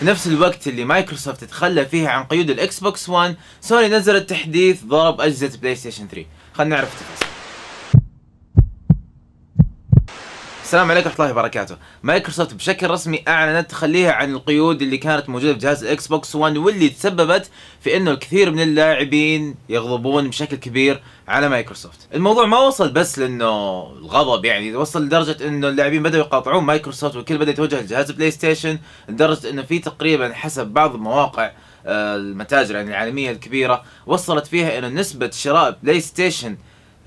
في نفس الوقت اللي مايكروسوفت تتخلى فيها عن قيود الاكس بوكس 1 سوني نزلت تحديث ضرب اجهزه بلاي ستيشن 3 خلينا نعرف التفاصيل السلام عليكم ورحمه الله وبركاته مايكروسوفت بشكل رسمي اعلنت تخليها عن القيود اللي كانت موجوده في جهاز الاكس بوكس 1 واللي تسببت في انه الكثير من اللاعبين يغضبون بشكل كبير على مايكروسوفت الموضوع ما وصل بس لانه الغضب يعني وصل لدرجه انه اللاعبين بداوا يقاطعون مايكروسوفت والكل بدا يتوجه لجهاز بلاي ستيشن لدرجه انه في تقريبا حسب بعض المواقع آه، المتاجر يعني العالميه الكبيره وصلت فيها انه نسبه شراء بلاي ستيشن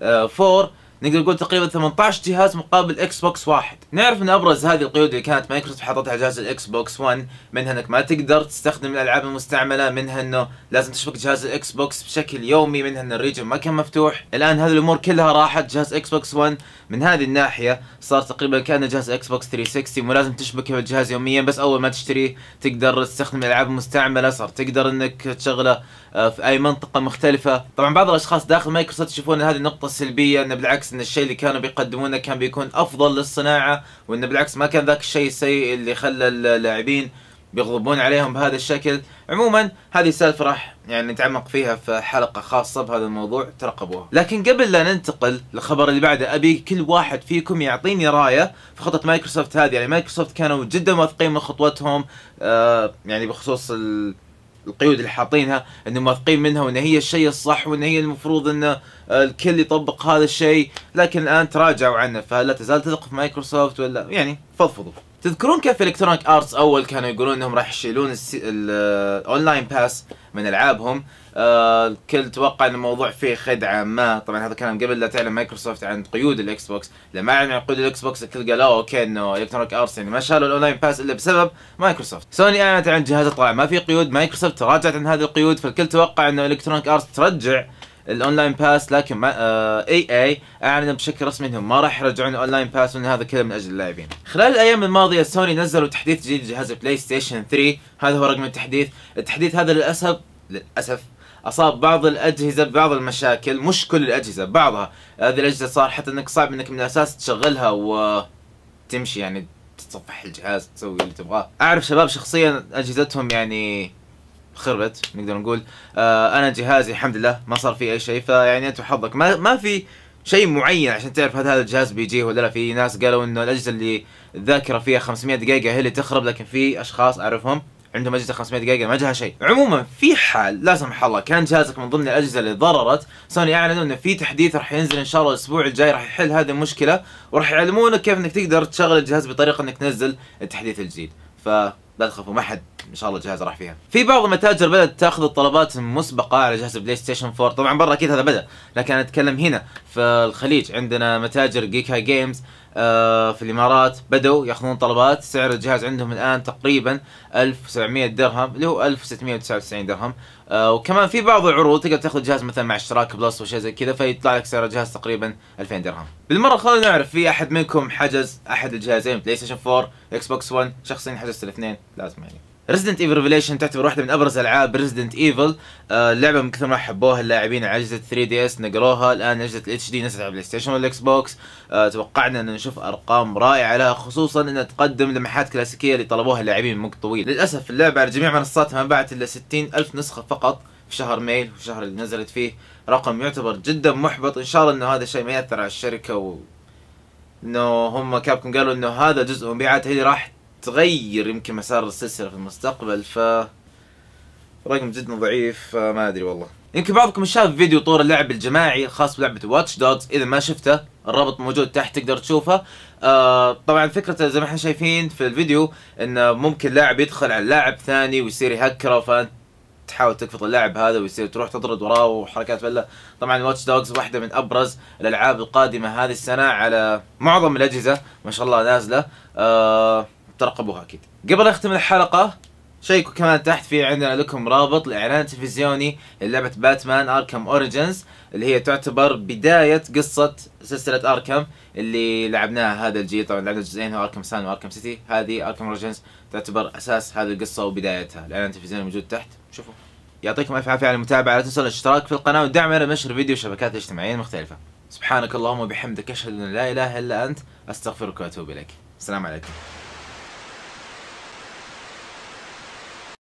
4 نقدر نقول تقريبا 18 جهاز مقابل اكس بوكس واحد نعرف ان ابرز هذه القيود اللي كانت مايكروسوفت حاطتها على جهاز الاكس بوكس 1 منها انك ما تقدر تستخدم الالعاب المستعمله منها انه لازم تشبك جهاز الاكس بوكس بشكل يومي منها ان الريجن ما كان مفتوح الان هذه الامور كلها راحت جهاز اكس بوكس 1 من هذه الناحيه صار تقريبا كان جهاز اكس بوكس 360 مو لازم تشبكه بالجهاز يوميا بس اول ما تشتريه تقدر تستخدم الالعاب المستعمله صار تقدر انك تشغله آه، في اي منطقه مختلفه طبعا بعض الاشخاص داخل مايكروسوفت يشوفون هذه النقطه سلبيه ان بالعكس بالعكس ان الشيء اللي كانوا بيقدمونه كان بيكون افضل للصناعه وان بالعكس ما كان ذاك الشيء السيء اللي خلى اللاعبين بيغضبون عليهم بهذا الشكل عموما هذه سالفه راح يعني نتعمق فيها في حلقه خاصه بهذا الموضوع ترقبوها لكن قبل لا ننتقل للخبر اللي بعده ابي كل واحد فيكم يعطيني رايه في خطه مايكروسوفت هذه يعني مايكروسوفت كانوا جدا واثقين من خطوتهم آه يعني بخصوص ال القيود اللي حاطينها انه واثقين منها وان هي الشيء الصح وان هي المفروض ان آه، الكل يطبق هذا الشيء لكن الان تراجعوا عنه فلا تزال تثق في مايكروسوفت ولا يعني فضفضوا تذكرون كيف الكترونيك ارتس اول كانوا يقولون انهم راح يشيلون الاونلاين باس آه، من العابهم آه الكل توقع ان الموضوع فيه خدعه ما طبعا هذا كلام قبل لا تعلم مايكروسوفت عن قيود الاكس بوكس لما اعلن عن قيود الاكس بوكس الكل قال اوكي انه الكترونيك ارتس يعني ما شالوا الاونلاين باس الا بسبب مايكروسوفت سوني اعلنت عن جهاز طلع ما في قيود مايكروسوفت تراجعت عن هذه القيود فالكل توقع انه الكترونيك ارتس ترجع الاونلاين باس لكن آه، اي اي اعلن بشكل رسمي انهم ما راح يرجعون الاونلاين باس وان هذا كله من اجل اللاعبين. خلال الايام الماضيه سوني نزلوا تحديث جديد لجهاز بلاي ستيشن 3 هذا هو رقم التحديث، التحديث هذا للاسف للاسف اصاب بعض الاجهزه ببعض المشاكل مش كل الاجهزه بعضها هذه الاجهزه صار حتى انك صعب انك من الاساس تشغلها وتمشي يعني تتصفح الجهاز تسوي اللي تبغاه اعرف شباب شخصيا اجهزتهم يعني خربت نقدر نقول آه انا جهازي الحمد لله ما صار فيه اي شيء فيعني انت وحظك ما ما في شيء معين عشان تعرف هذا الجهاز بيجيه ولا لا في ناس قالوا انه الاجهزه اللي الذاكره فيها 500 دقيقه هي اللي تخرب لكن في اشخاص اعرفهم عندهم اجهزه 500 دقيقه ما جاها شيء عموما في حال لا سمح الله كان جهازك من ضمن الاجهزه اللي ضررت سوني اعلنوا انه في تحديث راح ينزل ان شاء الله الاسبوع الجاي راح يحل هذه المشكله وراح يعلمونك كيف انك تقدر تشغل الجهاز بطريقه انك تنزل التحديث الجديد ف لا تخافوا ما حد ان شاء الله جهاز راح فيها. في بعض المتاجر بدات تاخذ الطلبات المسبقه على جهاز بلاي ستيشن 4 طبعا برا اكيد هذا بدا لكن انا اتكلم هنا في الخليج عندنا متاجر جيكا جيمز آه، في الامارات بدوا ياخذون طلبات سعر الجهاز عندهم الان تقريبا 1700 درهم اللي هو 1699 درهم آه، وكمان في بعض العروض تقدر تاخذ جهاز مثلا مع اشتراك بلس وشيء زي كذا فيطلع لك سعر الجهاز تقريبا 2000 درهم بالمره خلينا نعرف في احد منكم حجز احد الجهازين بلاي ستيشن 4 اكس بوكس 1 شخصيا حجزت الاثنين لازم يعني ريزدنت ايفل ريفليشن تعتبر واحده من ابرز العاب ريزدنت ايفل آه، اللعبه من كثر ما حبوها اللاعبين على اجهزه 3 دي اس نقلوها الان اجهزه الاتش دي نزلت على بلاي ستيشن والاكس بوكس توقعنا ان نشوف ارقام رائعه لها خصوصا انها تقدم لمحات كلاسيكيه اللي طلبوها اللاعبين من وقت طويل للاسف اللعبه على جميع منصاتها ما باعت الا 60 الف نسخه فقط في شهر مايل والشهر اللي نزلت فيه رقم يعتبر جدا محبط ان شاء الله انه هذا الشيء ما ياثر على الشركه و انه هم كابكم قالوا انه هذا جزء مبيعات هي راح تغير يمكن مسار السلسله في المستقبل ف رقم جدا ضعيف فما ادري والله يمكن بعضكم شاف فيديو طور اللعب الجماعي خاص بلعبه واتش دوجز اذا ما شفته الرابط موجود تحت تقدر تشوفه آه طبعا فكرته زي ما احنا شايفين في الفيديو انه ممكن لاعب يدخل على لاعب ثاني ويصير يهكره فانت تحاول تقفط اللاعب هذا ويصير تروح تطرد وراه وحركات فله طبعا واتش دوجز واحده من ابرز الالعاب القادمه هذه السنه على معظم الاجهزه ما شاء الله نازله آه ترقبوها اكيد قبل اختم الحلقه شيكوا كمان تحت في عندنا لكم رابط لاعلان تلفزيوني للعبه باتمان اركم اوريجنز اللي هي تعتبر بدايه قصه سلسله اركم اللي لعبناها هذا الجيل طبعا لعبنا جزئين اركم سان واركم سيتي هذه اركم اوريجنز تعتبر اساس هذه القصه وبدايتها الاعلان التلفزيوني موجود تحت شوفوا يعطيكم الف عافيه على المتابعه لا تنسوا الاشتراك في القناه ودعمنا بنشر فيديو شبكات اجتماعيه مختلفه سبحانك اللهم وبحمدك اشهد ان لا اله الا انت استغفرك واتوب اليك السلام عليكم